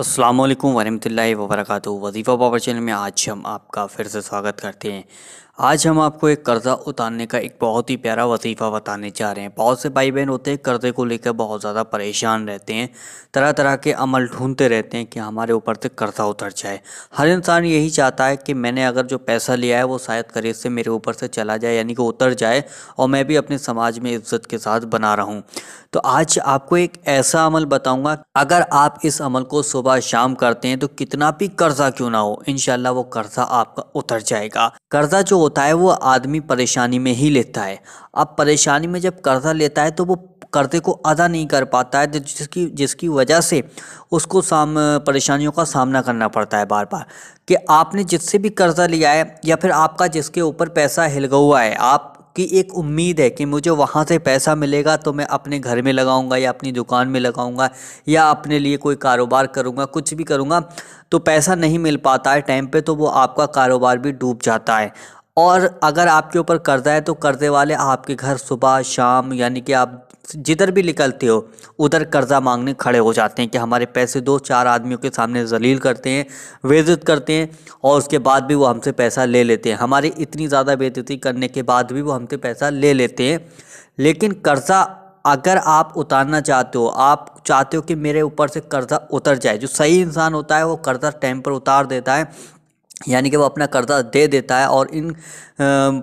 अस्सलाम वालेकुम वरहमतुल्लाहि वजीफ़ा पावर चैनल में आज हम आपका फिर से स्वागत करते हैं आज हम आपको एक कर्ज़ा उतारने का एक बहुत ही प्यारा वजीफ़ा बताने जा रहे हैं बहुत से भाई बहन होते हैं कर्ज़े को लेकर बहुत ज़्यादा परेशान रहते हैं तरह तरह के अमल ढूंढते रहते हैं कि हमारे ऊपर से कर्ज़ा उतर जाए हर इंसान यही चाहता है कि मैंने अगर जो पैसा लिया है वो शायद करीब से मेरे ऊपर से चला जाए यानी कि उतर जाए और मैं भी अपने समाज में इज्जत के साथ बना हूँ तो आज आपको एक ऐसा अमल बताऊँगा अगर आप इस अमल को सुबह शाम करते हैं तो कितना भी कर्जा क्यों ना हो इनशाला वो कर्जा आपका उतर जाएगा कर्जा जो होता है वो आदमी परेशानी में ही लेता है अब परेशानी में जब कर्जा लेता है तो वो कर्जे को अदा नहीं कर पाता है जिसकी जिसकी वजह से उसको साम परेशानियों का सामना करना पड़ता है बार बार कि आपने जिससे भी कर्ज़ा लिया है या फिर आपका जिसके ऊपर पैसा हिलगा हुआ है आप की एक उम्मीद है कि मुझे वहाँ से पैसा मिलेगा तो मैं अपने घर में लगाऊंगा या अपनी दुकान में लगाऊंगा या अपने लिए कोई कारोबार करूँगा कुछ भी करूँगा तो पैसा नहीं मिल पाता है टाइम पे तो वो आपका कारोबार भी डूब जाता है और अगर आपके ऊपर कर्जा है तो कर्जे वाले आपके घर सुबह शाम यानी कि आप जिधर भी निकलते हो उधर कर्ज़ा मांगने खड़े हो जाते हैं कि हमारे पैसे दो चार आदमियों के सामने जलील करते हैं वेजत करते हैं और उसके बाद भी वो हमसे पैसा ले लेते हैं हमारी इतनी ज़्यादा बेजती करने के बाद भी वो हमसे पैसा ले लेते हैं लेकिन कर्ज़ा अगर आप उतारना चाहते हो आप चाहते हो कि मेरे ऊपर से कर्ज़ा उतर जाए जो सही इंसान होता है वो कर्ज़ा टाइम पर उतार देता है यानी कि वो अपना कर्ज़ा दे देता है और इन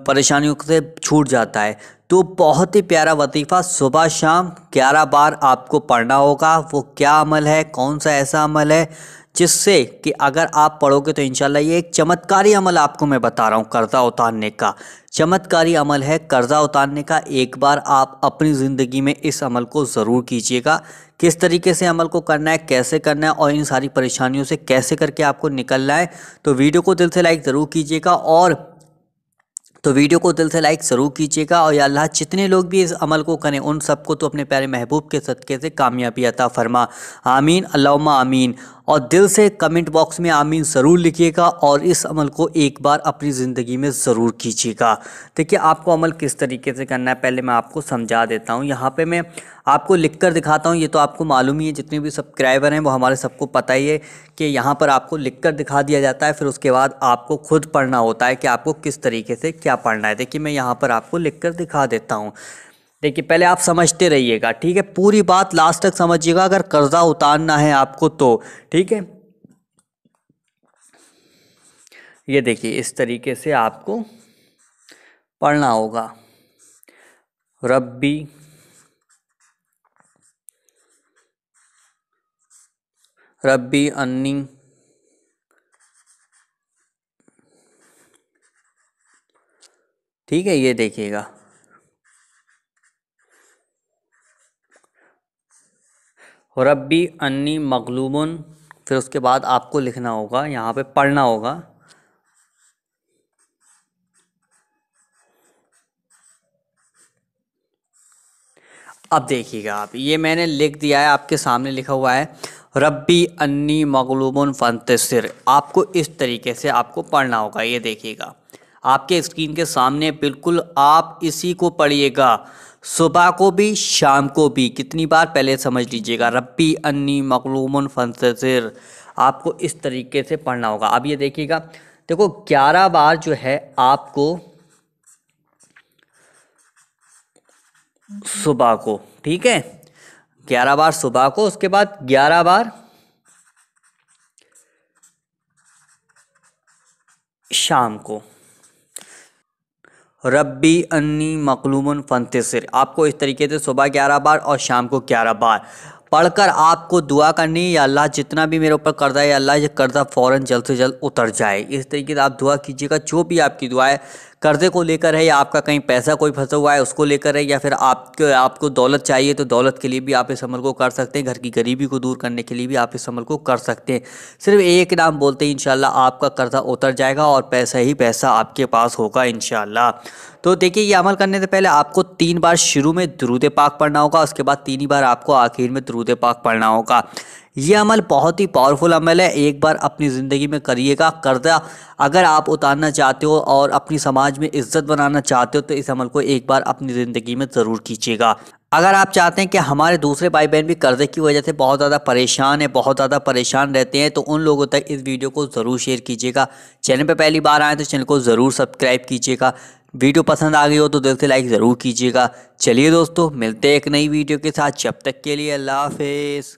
परेशानियों से छूट जाता है तो बहुत ही प्यारा वतीफ़ा सुबह शाम ग्यारह बार आपको पढ़ना होगा वो क्या अमल है कौन सा ऐसा अमल है जिससे कि अगर आप पढ़ोगे तो इंशाल्लाह ये एक चमत्कारी अमल आपको मैं बता रहा हूँ कर्ज़ा उतारने का चमत्कारी अमल है कर्ज़ा उतारने का एक बार आप अपनी ज़िंदगी में इस अमल को ज़रूर कीजिएगा किस तरीके से अमल को करना है कैसे करना है और इन सारी परेशानियों से कैसे करके आपको निकलना है तो वीडियो को दिल से लाइक ज़रूर कीजिएगा और तो वीडियो को दिल से लाइक ज़रूर कीजिएगा और अल्लाह जितने लोग भी इस अमल को करें उन सबको तो अपने प्यारे महबूब के सदक़े से कामयाबी अता फरमा आमीन अल्लाह आमीन और दिल से कमेंट बॉक्स में आमीन ज़रूर लिखिएगा और इस अमल को एक बार अपनी ज़िंदगी में ज़रूर कीजिएगा देखिए आपको अमल किस तरीके से करना है पहले मैं आपको समझा देता हूँ यहाँ पे मैं आपको लिख कर दिखाता हूँ ये तो आपको मालूम ही है जितने भी सब्सक्राइबर हैं वो हमारे सबको पता ही है कि यहाँ पर आपको लिख कर दिखा दिया जाता है फिर उसके बाद आपको खुद पढ़ना होता है कि आपको किस तरीके से क्या पढ़ना है देखिए मैं यहाँ पर आपको लिख कर दिखा देता हूँ देखिए पहले आप समझते रहिएगा ठीक है पूरी बात लास्ट तक समझिएगा अगर कर्जा उतारना है आपको तो ठीक है ये देखिए इस तरीके से आपको पढ़ना होगा रब्बी रब्बी अन्नी ठीक है ये देखिएगा रबी अन्नी मगलूबन फिर उसके बाद आपको लिखना होगा यहाँ पे पढ़ना होगा अब देखिएगा आप ये मैंने लिख दिया है आपके सामने लिखा हुआ है रबी अन्नी मगलूबन फंतसर आपको इस तरीके से आपको पढ़ना होगा ये देखिएगा आपके स्क्रीन के सामने बिल्कुल आप इसी को पढ़िएगा सुबह को भी शाम को भी कितनी बार पहले समझ लीजिएगा रब्बी अन्नी मकलूमन फंसर आपको इस तरीके से पढ़ना होगा अब ये देखिएगा देखो ग्यारह बार जो है आपको सुबह को ठीक है ग्यारह बार सुबह को उसके बाद ग्यारह बार शाम को रब्बी अन्नी मकलूमन फंतसर आपको इस तरीके से सुबह ग्यारह बार और शाम को ग्यारह बार पढ़कर आपको दुआ करनी है अल्लाह जितना भी मेरे ऊपर कर्जा है अल्लाह ये कर्जा फ़ौरन जल्द से जल्द उतर जाए इस तरीके से आप दुआ कीजिएगा जो भी आपकी दुआ है कर्ज़े को लेकर है या आपका कहीं पैसा कोई फंसा हुआ है उसको लेकर है या फिर आपके आपको दौलत चाहिए तो दौलत के लिए भी आप इस अमल को कर सकते हैं घर की गरीबी को दूर करने के लिए भी आप इस अमल को कर सकते हैं सिर्फ एक नाम बोलते हैं इन आपका कर्ज़ा उतर जाएगा और पैसा ही पैसा आपके पास होगा इन तो देखिए ये अमल करने से पहले आपको तीन बार शुरू में द्रुद पाक पढ़ना होगा उसके बाद तीन ही बार आपको आखिर में द्रुद पाक पढ़ना होगा ये अमल बहुत ही पावरफुल अमल है एक बार अपनी ज़िंदगी में करिएगा करदा अगर आप उतारना चाहते हो और अपनी समाज में इज्जत बनाना चाहते हो तो इस अमल को एक बार अपनी ज़िंदगी में ज़रूर कीजिएगा अगर आप चाहते हैं कि हमारे दूसरे भाई बहन भी कर्जे की वजह से बहुत ज़्यादा परेशान है बहुत ज़्यादा परेशान रहते हैं तो उन लोगों तक इस वीडियो को ज़रूर शेयर कीजिएगा चैनल पर पहली बार आए तो चैनल को ज़रूर सब्सक्राइब कीजिएगा वीडियो पसंद आ गई हो तो दिल से लाइक ज़रूर कीजिएगा चलिए दोस्तों मिलते हैं एक नई वीडियो के साथ जब तक के लिए अल्लाह हाफिज़